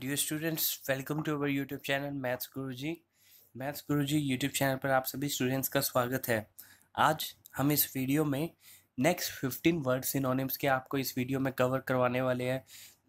dear students welcome to our YouTube channel maths Guruji maths Guruji YouTube channel पर आप सभी students का स्वागत है आज हम इस वीडियो में नेक्स्ट फिफ्टीन वर्ड्स सिनोनिम्स के आपको इस वीडियो में कवर करवाने वाले हैं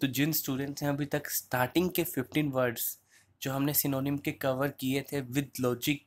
तो जिन स्टूडेंट्स ने अभी तक स्टार्टिंग के फिफ्टीन वर्ड्स जो हमने सिनोनिम के कवर किए थे विद लॉजिक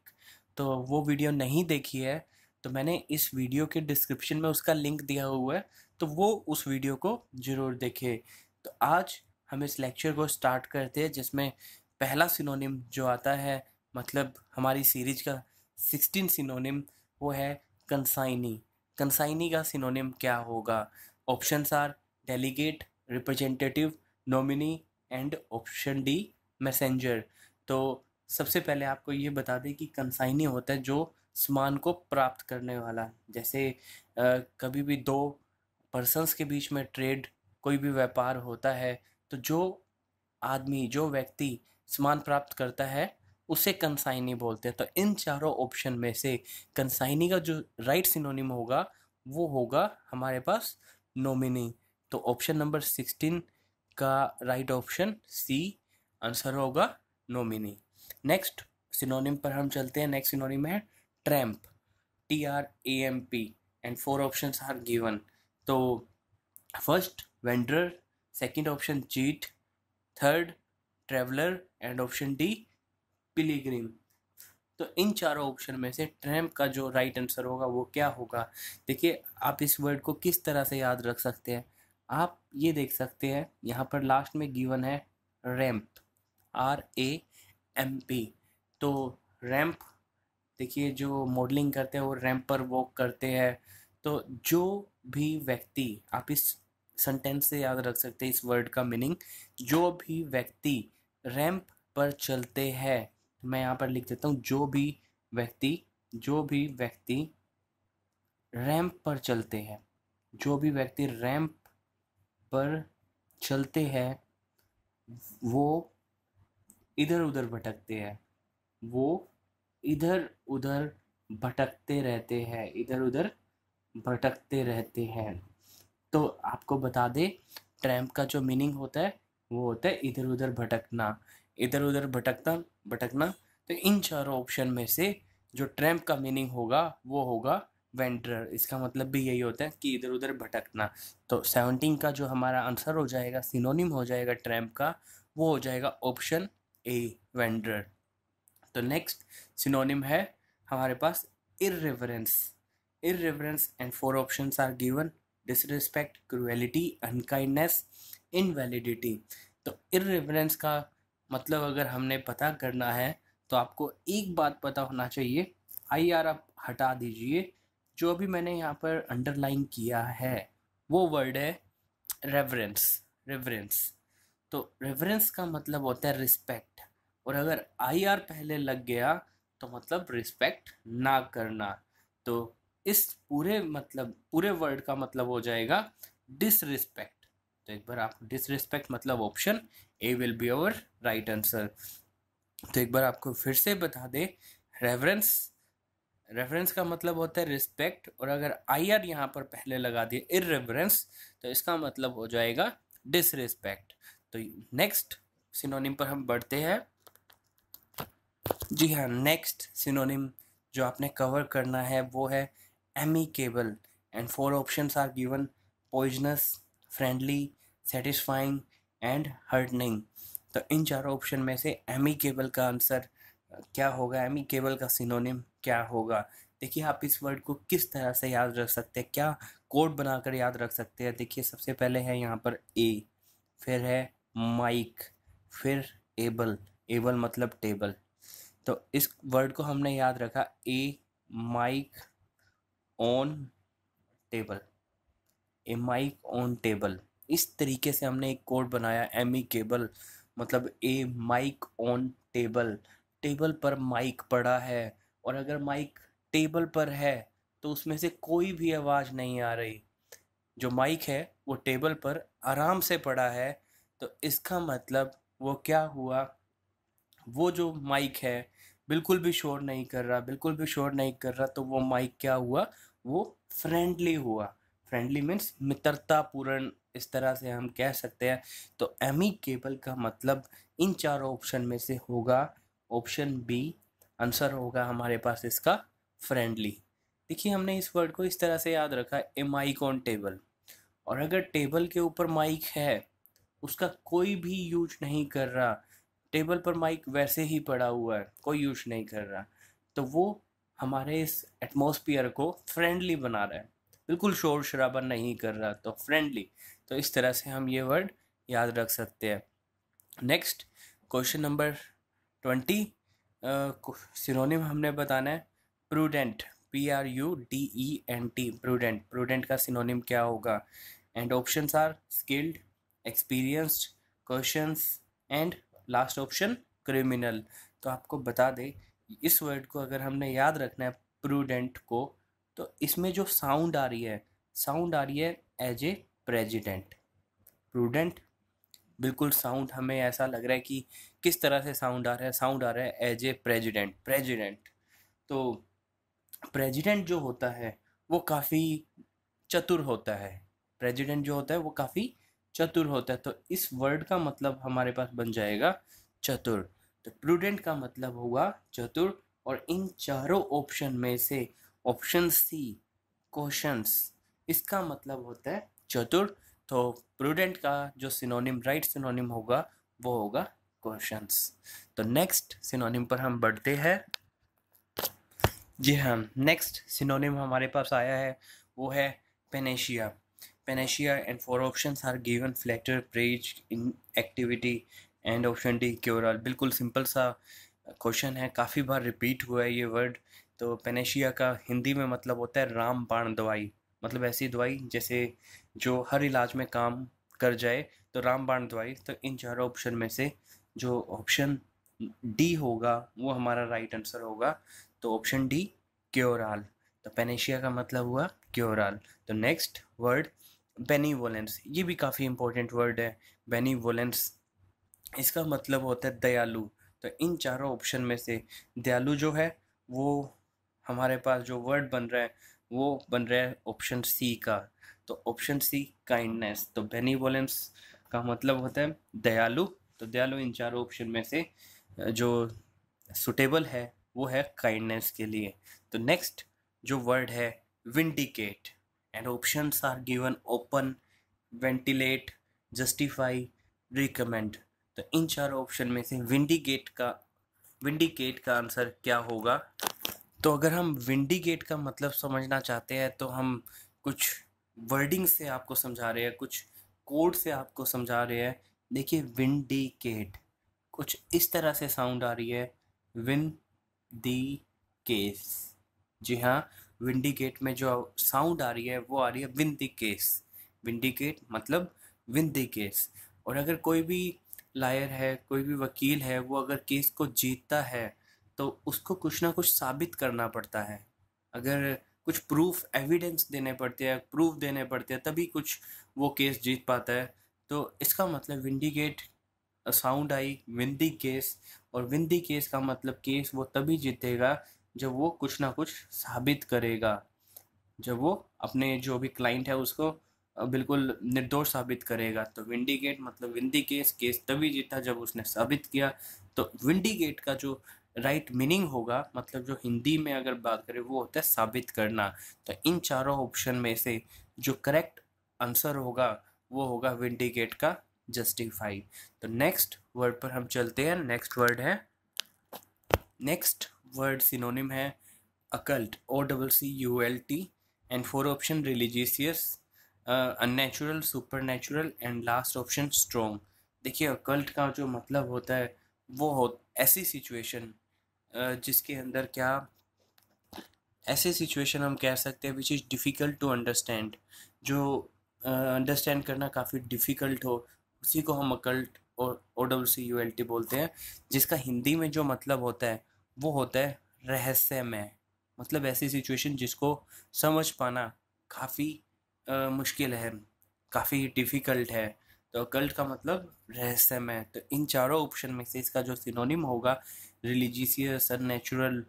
तो वो वीडियो नहीं देखी है तो मैंने इस वीडियो के डिस्क्रिप्शन में उसका लिंक दिया हुआ है तो वो उस वीडियो को ज़रूर देखें तो आज हम इस लेक्चर को स्टार्ट करते हैं जिसमें पहला सिनोनिम जो आता है मतलब हमारी सीरीज का सिक्सटीन सिनोनिम वो है कंसाइनी कंसाइनी का सिनोनिम क्या होगा option are delegate representative nominee and option D messenger तो सबसे पहले आपको ये बता दें कि कंसाइनी होता है जो सामान को प्राप्त करने वाला जैसे आ, कभी भी दो पर्सनस के बीच में ट्रेड कोई भी व्यापार होता है तो जो आदमी जो व्यक्ति सामान प्राप्त करता है उसे कंसाइनी बोलते हैं तो इन चारों ऑप्शन में से कंसाइनी का जो राइट सिनोनिम होगा वो होगा हमारे पास नोमिनी तो ऑप्शन नंबर सिक्सटीन का राइट ऑप्शन सी आंसर होगा नोमिनी नेक्स्ट सिनोनिम पर हम चलते हैं नेक्स्ट सिनोनिम है tramp T R A M P and four option are given तो first vendor second option cheat third traveller and option D pilgrim तो इन चारों ऑप्शन में से ट्रैम्प का जो राइट right आंसर होगा वो क्या होगा देखिए आप इस वर्ड को किस तरह से याद रख सकते हैं आप ये देख सकते हैं यहाँ पर लास्ट में गिवन है ramp R A M P तो रैम्प देखिए जो मॉडलिंग करते हैं वो रैम्प पर वॉक करते हैं तो जो भी व्यक्ति आप इस सेंटेंस से याद रख सकते हैं इस वर्ड का मीनिंग जो भी व्यक्ति रैंप पर चलते हैं मैं यहाँ पर लिख देता हूँ जो भी व्यक्ति जो भी व्यक्ति रैंप पर चलते हैं जो भी व्यक्ति रैंप पर चलते हैं वो इधर उधर भटकते हैं वो इधर उधर भटकते रहते हैं इधर उधर भटकते रहते हैं तो आपको बता दे ट्रैम्प का जो मीनिंग होता है वो होता है इधर उधर भटकना इधर उधर भटकना भटकना तो इन चारों ऑप्शन में से जो ट्रैम्प का मीनिंग होगा वो होगा वेंटर इसका मतलब भी यही होता है कि इधर उधर भटकना तो सेवनटीन का जो हमारा आंसर हो जाएगा सिनोनिम हो जाएगा ट्रैम्प का वो हो जाएगा ऑप्शन ए वेंडर तो नेक्स्ट सिनोनिम है हमारे पास irreverence irreverence and four options are given disrespect cruelty unkindness invalidity तो इरेफरेंस का मतलब अगर हमने पता करना है तो आपको एक बात पता होना चाहिए आई आर आप हटा दीजिए जो अभी मैंने यहाँ पर अंडरलाइन किया है वो वर्ड है रेवरेंस रेवरेंस तो रेवरेंस का मतलब होता है रिस्पेक्ट और अगर आई आर पहले लग गया तो मतलब रिस्पेक्ट ना करना तो इस पूरे मतलब पूरे वर्ड का मतलब हो जाएगा डिसरिस्पेक्ट तो एक बार आप डिसरिस्पेक्ट मतलब option A will be our right answer तो एक बार आपको फिर से बता दे रेफरेंस रेफरेंस का मतलब होता है रिस्पेक्ट और अगर आई आर यहाँ पर पहले लगा दिए इरेफरेंस तो इसका मतलब हो जाएगा डिसरिस्पेक्ट तो नेक्स्ट सिनोनिम पर हम बढ़ते हैं जी हाँ नेक्स्ट सिनोनिम जो आपने कवर करना है वो है amicable and four options are given poisonous friendly satisfying and heartening तो इन चारों ऑप्शन में से एमी केबल का आंसर क्या होगा एमी केबल का सिनोनिम क्या होगा देखिए आप इस वर्ड को किस तरह से याद रख सकते हैं क्या कोड बनाकर याद रख सकते हैं देखिए सबसे पहले है यहाँ पर ए फिर है माइक फिर एबल एबल मतलब टेबल तो इस वर्ड को हमने याद रखा a mike on table a mike on table इस तरीके से हमने एक कोड बनाया एम ई केबल मतलब a mike on table table पर माइक पड़ा है और अगर माइक टेबल पर है तो उसमें से कोई भी आवाज़ नहीं आ रही जो माइक है वो टेबल पर आराम से पड़ा है तो इसका मतलब वो क्या हुआ वो जो माइक है बिल्कुल भी शोर नहीं कर रहा बिल्कुल भी शोर नहीं कर रहा तो वो माइक क्या हुआ वो फ्रेंडली हुआ फ्रेंडली मीन्स मित्रतापूर्ण इस तरह से हम कह सकते हैं तो एमिकेबल का मतलब इन चारों ऑप्शन में से होगा ऑप्शन बी आंसर होगा हमारे पास इसका फ्रेंडली देखिए हमने इस वर्ड को इस तरह से याद रखा ए माइक ऑन टेबल और अगर टेबल के ऊपर माइक है उसका कोई भी यूज नहीं कर रहा टेबल पर माइक वैसे ही पड़ा हुआ है कोई यूज नहीं कर रहा तो वो हमारे इस एटमोसफियर को फ्रेंडली बना रहा है बिल्कुल शोर शराबा नहीं कर रहा तो फ्रेंडली तो इस तरह से हम ये वर्ड याद रख सकते हैं next question number twenty synonym हमने बताना है prudent P R U D E N T prudent prudent का सिनोनिम क्या होगा and option are skilled experienced question and last option criminal तो आपको बता दें इस वर्ड को अगर हमने याद रखना है प्रूडेंट को तो इसमें जो साउंड आ रही है साउंड आ रही है एज ए प्रेजिडेंट प्रूडेंट बिल्कुल साउंड हमें ऐसा लग रहा है कि किस तरह से साउंड आ रहा है साउंड आ रहा है एज ए प्रेजिडेंट प्रेजिडेंट तो प्रेजिडेंट जो होता है वो काफ़ी चतुर होता है प्रेजिडेंट जो होता है वो काफ़ी चतुर होता है तो इस वर्ड का मतलब हमारे पास बन जाएगा चतुर तो प्रूडेंट का मतलब होगा चतुर और इन चारों ऑप्शन में से ऑप्शन सी क्वेश्चंस इसका मतलब होता है चतुर तो प्रूडेंट का जो सिनोनिम राइट सिनोनिम होगा वो होगा क्वेश्चंस तो नेक्स्ट सिनोनिम पर हम बढ़ते हैं जी हाँ नेक्स्ट सिनोनिम हमारे पास आया है वो है panacea panacea and four options are given flector praise in activity and option D cure all बिल्कुल सिंपल सा क्वेश्चन है काफ़ी बार रिपीट हुआ है ये वर्ड तो पेनेशिया का हिंदी में मतलब होता है राम बाण दवाई मतलब ऐसी दवाई जैसे जो हर इलाज में काम कर जाए तो राम बाण दवाई तो इन चारों ऑप्शन में से जो ऑप्शन डी होगा वो हमारा राइट आंसर होगा तो ऑप्शन डी क्योराल तो पेनेशिया का मतलब हुआ क्योराल तो नेक्स्ट वर्ड बेनीवोलेंस ये भी काफ़ी इंपॉर्टेंट वर्ड है बेनीवोलेंस इसका मतलब होता है दयालु तो इन चारों ऑप्शन में से दयालु जो है वो हमारे पास जो वर्ड बन रहा है वो बन रहा है ऑप्शन सी का तो ऑप्शन सी काइंडनेस तो बेनिवोलेंस का मतलब होता है दयालु तो दयालु इन चारों ऑप्शन में से जो सुटेबल है वो है काइंडनेस के लिए तो नेक्स्ट जो वर्ड है vindicate and options are given open ventilate justify recommend तो इन चारों ऑप्शन में से विंडीगेट का विंडीगेट का आंसर क्या होगा तो अगर हम विंडीगेट का मतलब समझना चाहते हैं तो हम कुछ वर्डिंग से आपको समझा रहे हैं कुछ कोड से आपको समझा रहे हैं देखिए विंडीकेट कुछ इस तरह से साउंड आ रही है विन दी केस जी हाँ विंडीकेट में जो साउंड आ रही है वो आ रही है विन दी केस विंडीकेट मतलब विन दी केस और अगर कोई भी लायर है कोई भी वकील है वो अगर केस को जीतता है तो उसको कुछ ना कुछ साबित करना पड़ता है अगर कुछ प्रूफ एविडेंस देने पड़ते हैं प्रूफ देने पड़ते हैं तभी कुछ वो केस जीत पाता है तो इसका मतलब विंडिकेट साउंड आई विंदी केस और विंदी केस का मतलब केस वो तभी जीतेगा जब वो कुछ ना कुछ साबित करेगा जब वो अपने जो भी क्लाइंट है उसको बिल्कुल निर्दोष साबित करेगा तो विंडीगेट मतलब विंडी केस केस तभी जीता जब उसने साबित किया तो विंडीगेट का जो राइट मीनिंग होगा मतलब जो हिंदी में अगर बात करें वो होता है साबित करना तो इन चारों ऑप्शन में से जो करेक्ट आंसर होगा वो होगा विंडिकेट का जस्टिफाई तो नेक्स्ट वर्ड पर हम चलते हैं नेक्स्ट वर्ड है नेक्स्ट वर्ड सिनोनिम है occult O double C U L T and four option religious unnatural natural and last option strong देखिए अकल्ट का जो मतलब होता है वो हो ऐसी सिचुएशन जिसके अंदर क्या ऐसे सिचुएशन हम कह सकते हैं which is difficult to understand जो अंडरस्टैंड uh, करना काफ़ी डिफ़िकल्ट हो उसी को हम अकल्ट और O W C U L T बोलते हैं जिसका हिंदी में जो मतलब होता है वो होता है रहस्यमय मतलब ऐसी सिचुएशन जिसको समझ पाना काफ़ी मुश्किल है काफ़ी डिफ़िकल्ट है तो कल्ट का मतलब रहस्यमय तो इन चारों ऑप्शन में से इसका जो सिनोनिम होगा रिलीजियस नेचुरल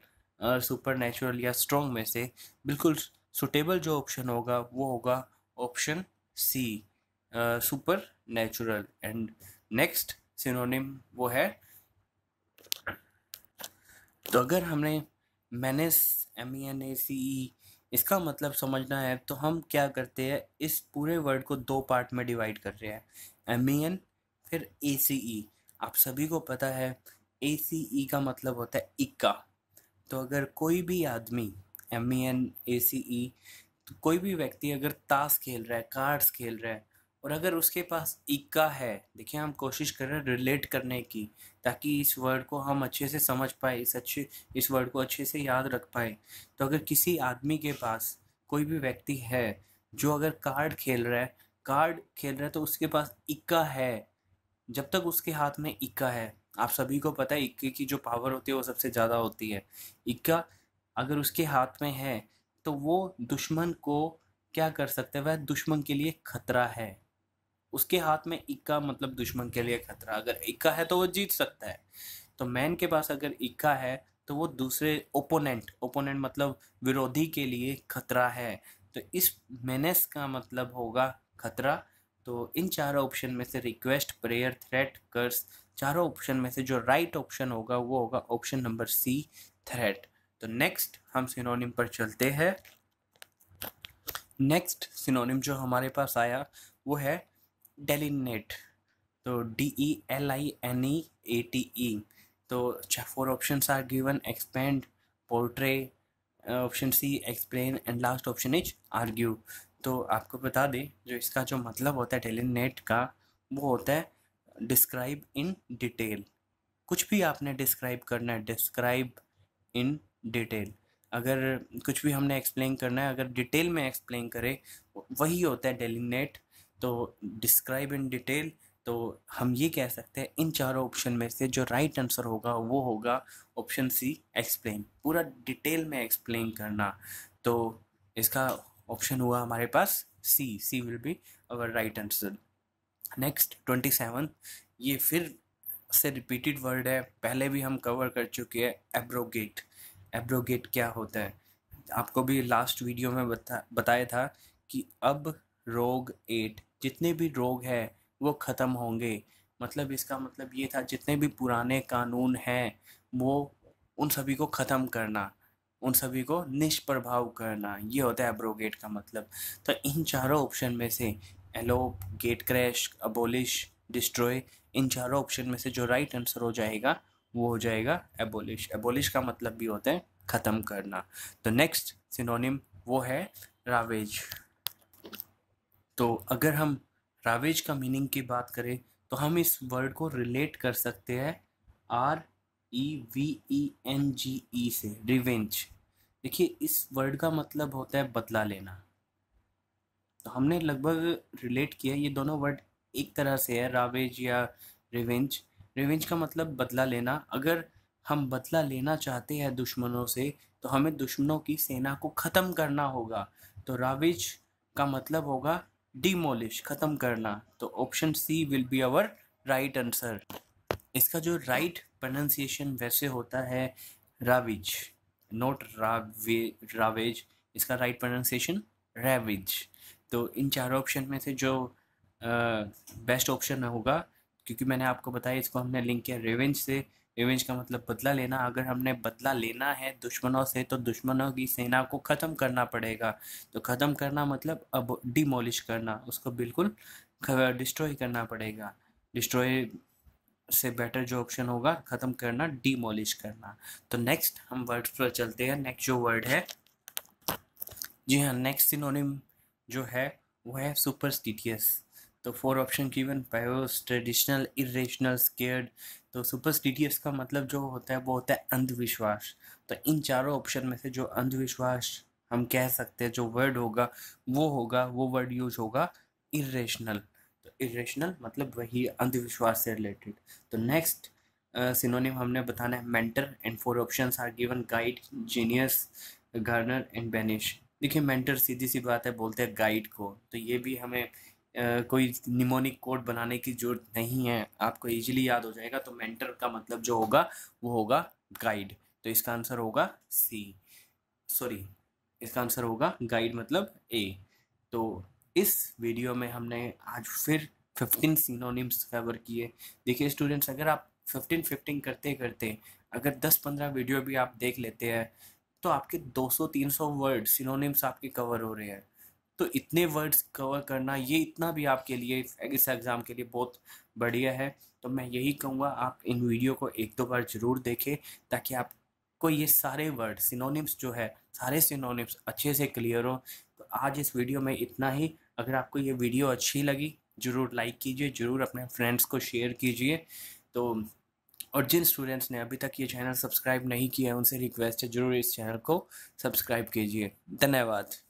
सुपर नेचुरल या स्ट्रॉन्ग में से बिल्कुल सुटेबल जो ऑप्शन होगा वो होगा option C super natural and next synonym वो है तो अगर हमने menace M E N A C E इसका मतलब समझना है तो हम क्या करते हैं इस पूरे वर्ड को दो पार्ट में डिवाइड कर रहे हैं एम ई एन फिर ए सी ई आप सभी को पता है ए सी ई का मतलब होता है इक्का तो अगर कोई भी आदमी M E N A C ई कोई भी व्यक्ति अगर ताश खेल रहा है कार्ड्स खेल रहा है और अगर उसके पास इक्का है देखिए हम कोशिश कर रहे हैं रिलेट करने की ताकि इस वर्ड को हम अच्छे से समझ पाए इस अच्छे इस वर्ड को अच्छे से याद रख पाए तो अगर किसी आदमी के पास कोई भी व्यक्ति है जो अगर कार्ड खेल रहा है कार्ड खेल रहा है तो उसके पास इक्का है जब तक उसके हाथ में इक्का है आप सभी को पता है इक्के की जो पावर होती है वो सबसे ज़्यादा होती है इक्का अगर उसके हाथ में है तो वो दुश्मन को क्या कर सकते हैं वह दुश्मन के लिए खतरा है उसके हाथ में इक्का मतलब दुश्मन के लिए खतरा अगर इक्का है तो वो जीत सकता है तो मैन के पास अगर इक्का है तो वो दूसरे ओपोनेंट ओपोनेंट मतलब विरोधी के लिए खतरा है तो इस मेनेस का मतलब होगा खतरा तो इन चारों ऑप्शन में से रिक्वेस्ट प्रेयर थ्रेट कर्स चारों ऑप्शन में से जो राइट right ऑप्शन होगा वो होगा ऑप्शन नंबर सी थ्रेट तो नेक्स्ट हम सिनोनिम पर चलते हैं नेक्स्ट सिनोनिम जो हमारे पास आया वो है डेलिनेट तो D E L I N E A T E तो four option are given expand portray option C explain and last option is argue तो आपको बता दें जो इसका जो मतलब होता है डेलिनेट का वो होता है डिस्क्राइब इन डिटेल कुछ भी आपने डिस्क्राइब करना है डिस्क्राइब इन डिटेल अगर कुछ भी हमने एक्सप्लेन करना है अगर डिटेल में एक्सप्लेन करें वही होता है डेलिनेट तो डिस्क्राइब इन डिटेल तो हम ये कह सकते हैं इन चारों ऑप्शन में से जो राइट right आंसर होगा वो होगा ऑप्शन सी एक्सप्लेन पूरा डिटेल में एक्सप्लेन करना तो इसका ऑप्शन हुआ हमारे पास C C will be our right answer next twenty seven ये फिर से रिपीटेड वर्ड है पहले भी हम कवर कर चुके हैं एब्रोगेट एब्रोगेट क्या होता है आपको भी लास्ट वीडियो में बता बताया था कि अब रोग एट जितने भी रोग है वो ख़त्म होंगे मतलब इसका मतलब ये था जितने भी पुराने कानून हैं वो उन सभी को ख़त्म करना उन सभी को निष्प्रभाव करना ये होता है एब्रोगेट का मतलब तो इन चारों ऑप्शन में से elope get crash abolish destroy इन चारों ऑप्शन में से जो राइट आंसर हो जाएगा वो हो जाएगा एबोलिश एबोलिश का मतलब भी होता है ख़त्म करना तो नेक्स्ट सिनोनिम वो है रावेज तो अगर हम रावेज का मीनिंग की बात करें तो हम इस वर्ड को रिलेट कर सकते हैं R E V E N G E से रिवेंज देखिए इस वर्ड का मतलब होता है बदला लेना तो हमने लगभग रिलेट किया ये दोनों वर्ड एक तरह से है रावेज या रिवेंज रिवेंज का मतलब बदला लेना अगर हम बदला लेना चाहते हैं दुश्मनों से तो हमें दुश्मनों की सेना को ख़त्म करना होगा तो रावेज का मतलब होगा डिमोलिश ख़त्म करना तो option C will be our right answer इसका जो राइट right प्रोनाउंसिएशन वैसे होता है राविज नोट रावे रावेज इसका राइट प्रोनाउंसिएशन रेविज तो इन चारों ऑप्शन में से जो बेस्ट ऑप्शन होगा क्योंकि मैंने आपको बताया इसको हमने लिंक किया रेवेंज से रिवेंज का मतलब बदला लेना अगर हमने बदला लेना है दुश्मनों से तो दुश्मनों की सेना को ख़त्म करना पड़ेगा तो ख़त्म करना मतलब अब डिमोलिश करना उसको बिल्कुल डिस्ट्रॉय करना पड़ेगा डिस्ट्रॉय से बेटर जो ऑप्शन होगा ख़त्म करना डिमोलिश करना तो नेक्स्ट हम वर्ड पर चलते हैं नेक्स्ट जो वर्ड है जी हाँ नेक्स्ट सिनोनिम जो है वो है सुपरस्टिटियस तो four option given pious traditional irrational scared तो सुपरस्टिटियस का मतलब जो होता है वो होता है अंधविश्वास तो इन चारों ऑप्शन में से जो अंधविश्वास हम कह सकते हैं जो वर्ड होगा वो होगा वो वर्ड यूज होगा इरेशनल तो इरेशनल मतलब वही अंधविश्वास से रिलेटेड तो नेक्स्ट सिनोनिम हमने बताना है mentor and four options are given guide genius garner and banish देखिए मेंटर सीधी सी बात है बोलते हैं गाइड को तो ये भी हमें कोई निमोनिक कोड बनाने की जरूरत नहीं है आपको इजीली याद हो जाएगा तो मेंटर का मतलब जो होगा वो होगा गाइड तो इसका आंसर होगा सी सॉरी इसका आंसर होगा गाइड मतलब ए तो इस वीडियो में हमने आज फिर फिफ्टीन सिनोनिम्स कवर किए देखिए स्टूडेंट्स अगर आप फिफ्टीन फिफ्टीन करते करते अगर दस पंद्रह वीडियो भी आप देख लेते हैं तो आपके दो सौ तीन सौ वर्ड सिनोनिम्स आपके कवर हो रहे हैं तो इतने वर्ड्स कवर करना ये इतना भी आपके लिए इस एग्ज़ाम के लिए बहुत बढ़िया है तो मैं यही कहूँगा आप इन वीडियो को एक दो बार ज़रूर देखें ताकि आपको ये सारे वर्ड सिनोनिम्स जो है सारे सिनोनिम्स अच्छे से क्लियर हो तो आज इस वीडियो में इतना ही अगर आपको ये वीडियो अच्छी लगी ज़रूर लाइक कीजिए ज़रूर अपने फ्रेंड्स को शेयर कीजिए तो और जिन स्टूडेंट्स ने अभी तक ये चैनल सब्सक्राइब नहीं किया है उनसे रिक्वेस्ट है ज़रूर इस चैनल को सब्सक्राइब कीजिए धन्यवाद